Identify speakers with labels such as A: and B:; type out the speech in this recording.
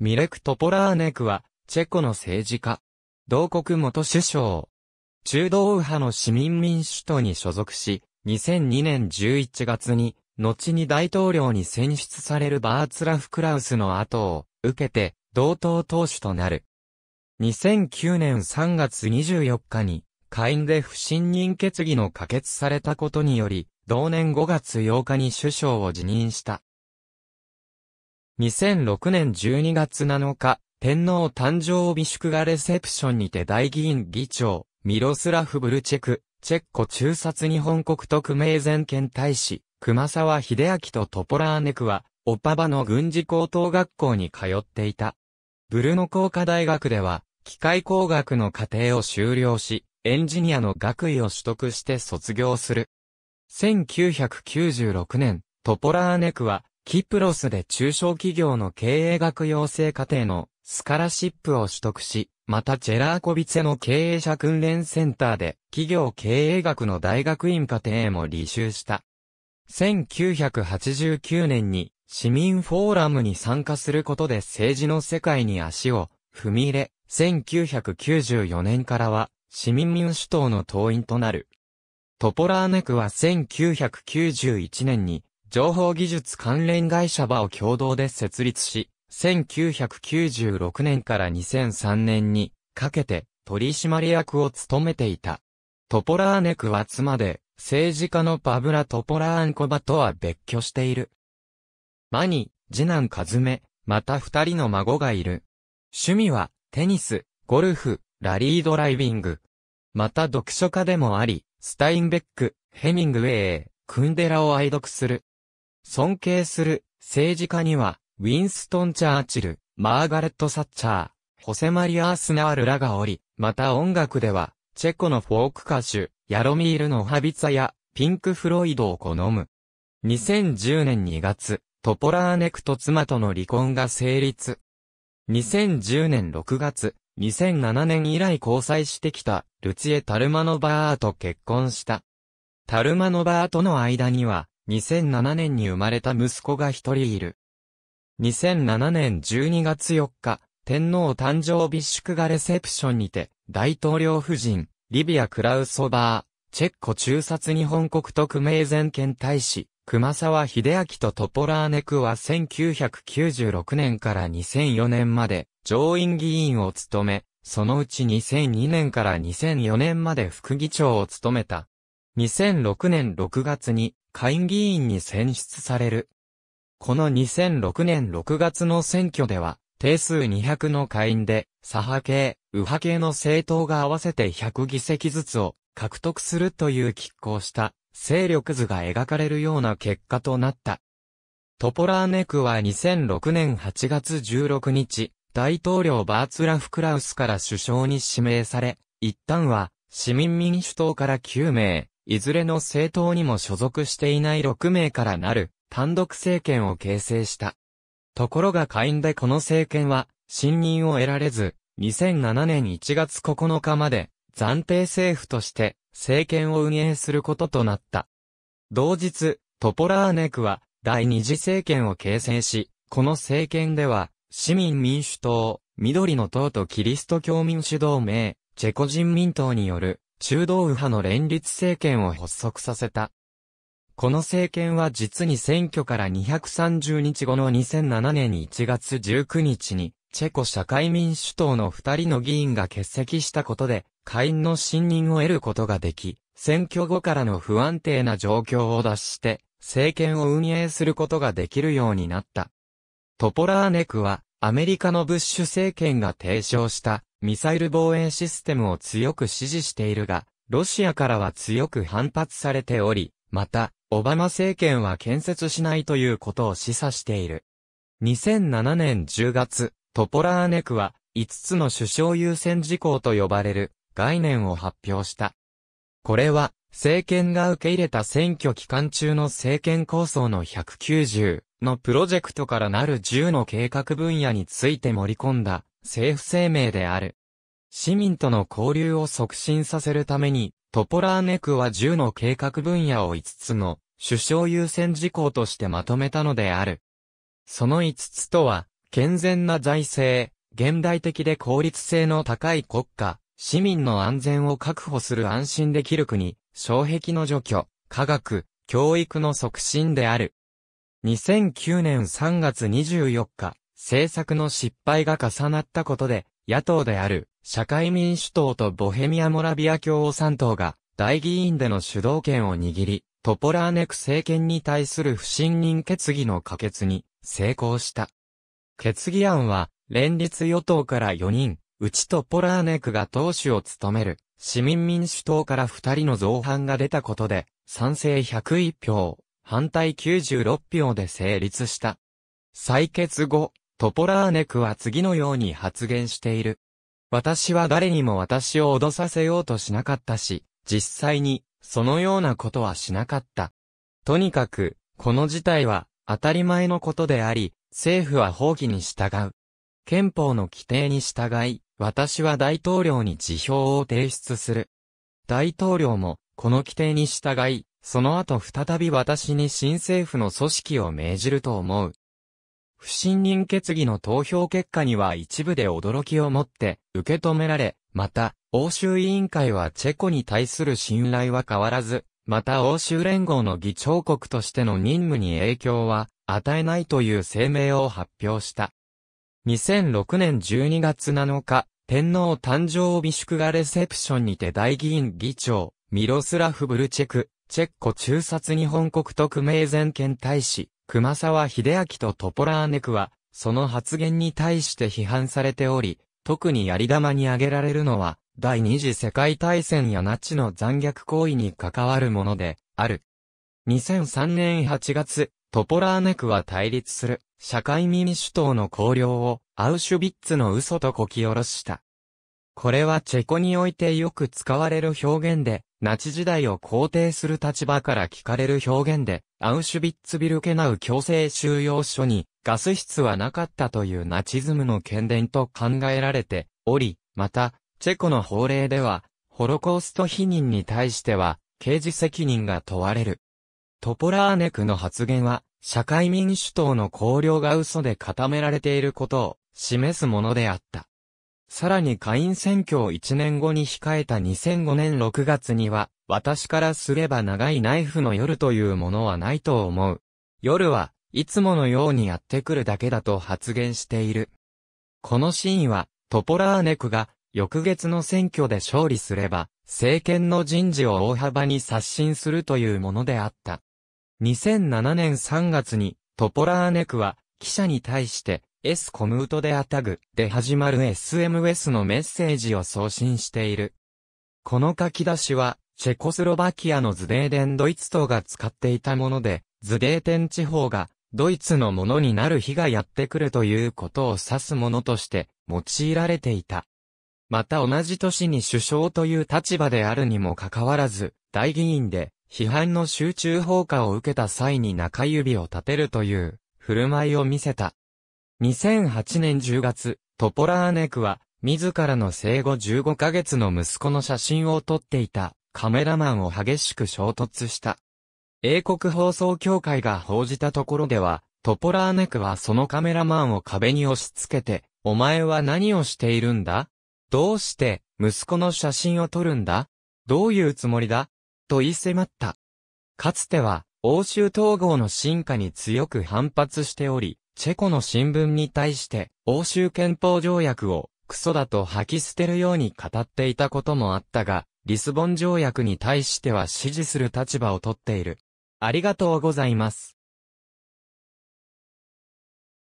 A: ミレク・トポラーネクは、チェコの政治家。同国元首相。中道右派の市民民主党に所属し、2002年11月に、後に大統領に選出されるバーツラフ・クラウスの後を受けて、同党党首となる。2009年3月24日に、下院で不信任決議の可決されたことにより、同年5月8日に首相を辞任した。2006年12月7日、天皇誕生日祝賀レセプションにて大議員議長、ミロスラフ・ブルチェク、チェッコ中殺日本国特命全権大使、熊沢秀明とトポラーネクは、オパバの軍事高等学校に通っていた。ブルノ工科大学では、機械工学の課程を修了し、エンジニアの学位を取得して卒業する。1996年、トポラーネクは、キプロスで中小企業の経営学養成課程のスカラシップを取得し、またジェラーコビツェの経営者訓練センターで企業経営学の大学院課程へも履修した。1989年に市民フォーラムに参加することで政治の世界に足を踏み入れ、1994年からは市民民主党の党員となる。トポラーネクは1991年に情報技術関連会社場を共同で設立し、1996年から2003年にかけて取締役を務めていた。トポラーネクは妻で、政治家のパブラ・トポラーンコバとは別居している。マニ、次男カズメ、また二人の孫がいる。趣味は、テニス、ゴルフ、ラリードライビング。また読書家でもあり、スタインベック、ヘミングウェイ、クンデラを愛読する。尊敬する政治家には、ウィンストン・チャーチル、マーガレット・サッチャー、ホセマリアースナールらがおり、また音楽では、チェコのフォーク歌手、ヤロミールのハビツァや、ピンク・フロイドを好む。2010年2月、トポラーネクと妻との離婚が成立。2010年6月、2007年以来交際してきた、ルチエ・タルマノバーと結婚した。タルマノバーとの間には、2007年に生まれた息子が一人いる。2007年12月4日、天皇誕生日祝賀レセプションにて、大統領夫人、リビア・クラウソバー、チェッコ中殺日本国特命全権大使、熊沢秀明とトポラーネクは1996年から2004年まで上院議員を務め、そのうち2002年から2004年まで副議長を務めた。2006年6月に会議員に選出される。この2006年6月の選挙では、定数200の会員で、左派系、右派系の政党が合わせて100議席ずつを獲得するという拮抗した勢力図が描かれるような結果となった。トポラーネクは2006年8月16日、大統領バーツラフ・クラウスから首相に指名され、一旦は市民民主党から9名、いずれの政党にも所属していない6名からなる単独政権を形成した。ところが下院でこの政権は、信任を得られず、2007年1月9日まで、暫定政府として、政権を運営することとなった。同日、トポラーネクは、第二次政権を形成し、この政権では、市民民主党、緑の党とキリスト教民主同盟、チェコ人民党による中道右派の連立政権を発足させた。この政権は実に選挙から230日後の2007年1月19日に、チェコ社会民主党の二人の議員が欠席したことで、会員の信任を得ることができ、選挙後からの不安定な状況を脱して、政権を運営することができるようになった。トポラーネクは、アメリカのブッシュ政権が提唱した、ミサイル防衛システムを強く支持しているが、ロシアからは強く反発されており、また、オバマ政権は建設しないということを示唆している。2007年10月、トポラーネクは、5つの首相優先事項と呼ばれる概念を発表した。これは、政権が受け入れた選挙期間中の政権構想の190のプロジェクトからなる10の計画分野について盛り込んだ政府声明である。市民との交流を促進させるために、トポラーネクは10の計画分野を5つの首相優先事項としてまとめたのである。その5つとは、健全な財政、現代的で効率性の高い国家、市民の安全を確保する安心できる国、障壁の除去、科学、教育の促進である。2009年3月24日、政策の失敗が重なったことで、野党である社会民主党とボヘミア・モラビア共和産党が大議員での主導権を握り、トポラーネク政権に対する不信任決議の可決に成功した。決議案は、連立与党から4人、うちトポラーネクが党首を務める、市民民主党から2人の造反が出たことで、賛成101票、反対96票で成立した。採決後、トポラーネクは次のように発言している。私は誰にも私を脅させようとしなかったし、実際に、そのようなことはしなかった。とにかく、この事態は、当たり前のことであり、政府は放棄に従う。憲法の規定に従い、私は大統領に辞表を提出する。大統領も、この規定に従い、その後再び私に新政府の組織を命じると思う。不信任決議の投票結果には一部で驚きをもって受け止められ、また、欧州委員会はチェコに対する信頼は変わらず、また欧州連合の議長国としての任務に影響は与えないという声明を発表した。2006年12月7日、天皇誕生日祝賀レセプションにて大議員議長、ミロスラフ・ブルチェク、チェッコ中殺日本国特命全権大使、熊沢秀明とトポラーネクは、その発言に対して批判されており、特にやり玉に挙げられるのは、第二次世界大戦やナチの残虐行為に関わるもので、ある。2003年8月、トポラーネクは対立する、社会民主党の綱領を、アウシュビッツの嘘とこき下ろした。これはチェコにおいてよく使われる表現で、ナチ時代を肯定する立場から聞かれる表現で、アウシュビッツビルケナウ強制収容所にガス室はなかったというナチズムの懸伝と考えられており、また、チェコの法令では、ホロコースト否認に対しては、刑事責任が問われる。トポラーネクの発言は、社会民主党の綱領が嘘で固められていることを示すものであった。さらに下院選挙を1年後に控えた2005年6月には、私からすれば長いナイフの夜というものはないと思う。夜はいつものようにやってくるだけだと発言している。このシーンは、トポラーネクが翌月の選挙で勝利すれば、政権の人事を大幅に刷新するというものであった。2007年3月にトポラーネクは記者に対して S コムートでアタグで始まる SMS のメッセージを送信している。この書き出しは、チェコスロバキアのズデーデンドイツ島が使っていたもので、ズデーテン地方がドイツのものになる日がやってくるということを指すものとして用いられていた。また同じ年に首相という立場であるにもかかわらず、大議員で批判の集中砲火を受けた際に中指を立てるという振る舞いを見せた。2008年10月、トポラーネクは、自らの生後15ヶ月の息子の写真を撮っていたカメラマンを激しく衝突した。英国放送協会が報じたところでは、トポラーネクはそのカメラマンを壁に押し付けて、お前は何をしているんだどうして、息子の写真を撮るんだどういうつもりだと言い迫った。かつては、欧州統合の進化に強く反発しており、チェコの新聞に対して、欧州憲法条約を、クソだと吐き捨てるように語っていたこともあったが、リスボン条約に対しては支持する立場をとっている。ありがとうございます。